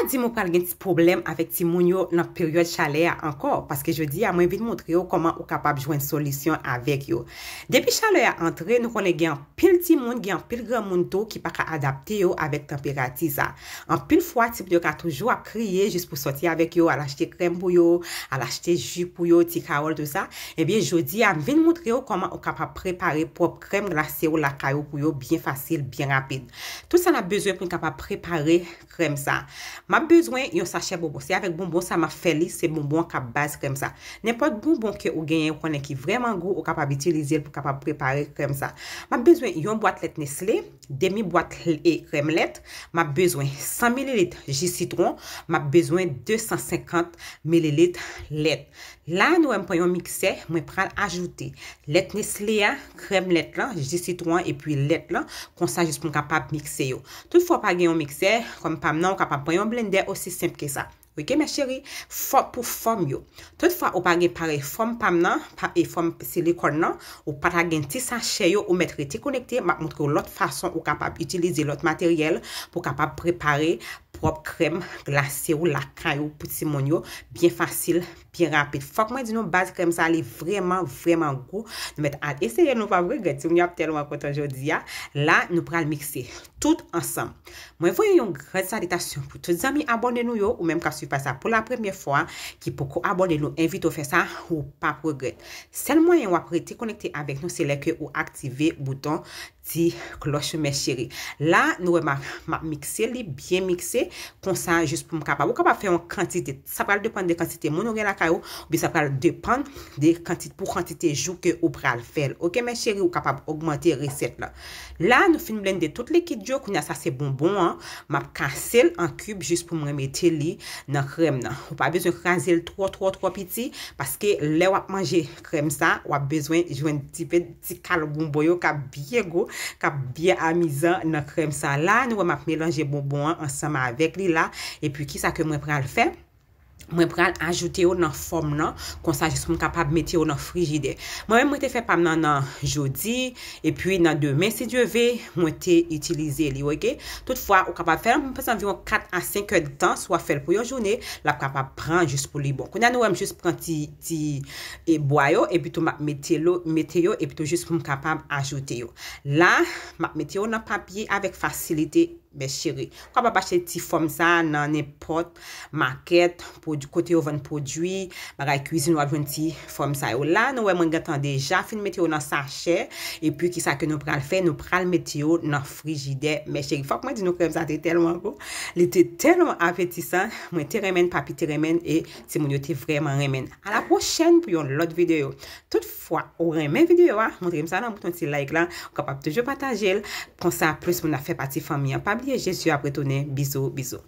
Adi mou pal gen ti problem avek ti moun yo nan peryode chalea ankor, paske jodi a mwen vin moun triyo koman ou kapap jwen solisyon avek yo. Depi chalea entre, nou kon le gen pil ti moun, gen pil gen moun do ki pa ka adapte yo avek temperatiza. An pil fwa, tipi yo ka toujou a kriye jis pou soti avek yo al achete krem pou yo, al achete jy pou yo, ti karol de sa, ebyen jodi a vin moun triyo koman ou kapap prepari pop krem glase ou lakayou pou yo, bien fasil, bien rapide. Tout sa nan bezwe pou nou kapap prepari krem sa. Ma bezwen yon sachet bobo. Se yavek bonbon, sa ma feli se bonbon ka base krem sa. Nenpot bonbon ke ou genyen ou konen ki vreman go, ou kapap itilize pou kapap prepare krem sa. Ma bezwen yon boate let nesle, demi boate le krem let, ma bezwen 100 ml jisitron, ma bezwen 250 ml let. La nou empo yon mikse, mwen pral ajoute let nesle ya, krem let la, jisitron, epi let la, konsa jispon kapap mikse yo. Tout fwa pa genyon mikse, komi pam nan ou kapap penyon ble, ndè osi semp ke sa. Wike mè chéri? Pou form yo. Tout fwa ou pa gen pare form pam nan e form silikon nan ou pa ta gen ti sa chè yo ou mèt re ti konekte mak moutre ou lot fason ou kapab itilize lot materyel pou kapab prepare Prop krem glase ou lakay ou pouti mon yo Bien fasil, bien rapid Fok mwen di nou baz krem sa li vreman vreman gwo Nou met ad eseye nou pa vreget Si mwen ap tel wakot anjou di ya La nou pral mikse Tout ansam Mwen voye yon grad sanitasyon Pouti zami abone nou yo Ou menm ka suiv pa sa Po la premye fwa Ki poko abone nou Envite ou fe sa Ou pa vreget Sel mwen yon wakore ti konekte avek nou Seleke ou aktive bouton Ti kloche mè chere La nou wè mak mikse li Biye mikse konsan jist pou m kapab. Ou kapab fe yon kantite. Sa pral depande de kantite mon ou gen la kayo. Ou bi sa pral depande de kantite pou kantite jou ke ou pral fel. Ok men cheri ou kapab augmenter reset la. La nou fin blende tout likid yo kouna sa se bonbon an map kan sel an kub jist pou m remete li nan krem nan. Ou pa bezwen kran zil 3-3-3 piti paske le wap manje krem sa wap bezwen jwen ti pe ti kal bonboyo kap bie go kap bie amizan nan krem sa. La nou wap melange bonbon an ansama a vek li non? la, e pi ki sa ke mwen pral fè, mwen pral ajoute yo nan fòm nan, konsa jis pou mwen kapab metye yo nan frigide. Mwen mwen te fè pan nan nan jodi, e pi nan demen si dieve, mwen te itilize li, ok? Toutfwa, mwen kapab fè, mwen pesan vyon 4 a 5 h de tan, swa fèl pou yon jounè, lak kapab pran jis pou li bon. Kounan nou wèm jis pran ti e boyo, e pi tou mwen metye yo, e pi tou jis pou mwen kapab ajoute yo. La, mwen metye yo nan papye avèk fasilite yo. be chiri, kwa pa bache ti fom sa nan ne pot, maket pou di kote yon ven prodwi bagay kwezi nou avon ti fom sa yo la, nou we mwen gatan deja fin meteo nan sa chè, epi ki sa ke nou pral fè, nou pral meteo, nan frigide me chiri, fok mwen di nou krem sa te telman le te telman apetisan mwen te remen, papi te remen se moun yo te vreman remen a la prochen pou yon lot videyo tout fwa, ou remen videyo, montre msa nan bouton ti like la kwa papi te jopata jel konsa plus moun la fe pati fom yon pap Je suis après ton nez. Bisous, bisous.